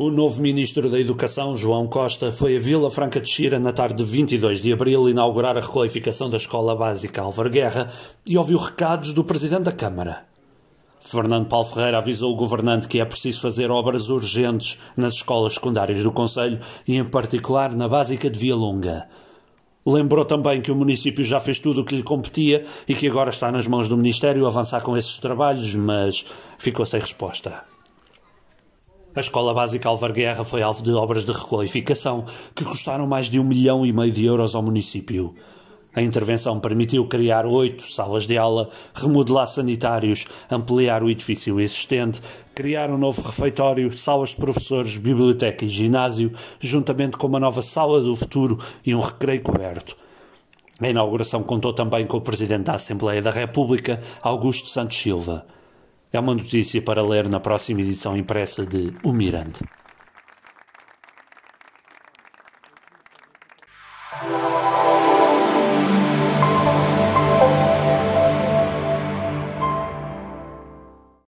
O novo ministro da Educação, João Costa, foi a Vila Franca de Xira na tarde de 22 de abril inaugurar a requalificação da Escola Básica Álvaro Guerra e ouviu recados do Presidente da Câmara. Fernando Paulo Ferreira avisou o governante que é preciso fazer obras urgentes nas escolas secundárias do Conselho e, em particular, na Básica de Longa. Lembrou também que o município já fez tudo o que lhe competia e que agora está nas mãos do Ministério avançar com esses trabalhos, mas ficou sem resposta. A Escola Básica Guerra foi alvo de obras de requalificação que custaram mais de um milhão e meio de euros ao município. A intervenção permitiu criar oito salas de aula, remodelar sanitários, ampliar o edifício existente, criar um novo refeitório, salas de professores, biblioteca e ginásio, juntamente com uma nova sala do futuro e um recreio coberto. A inauguração contou também com o Presidente da Assembleia da República, Augusto Santos Silva. É uma notícia para ler na próxima edição impressa de O Mirante.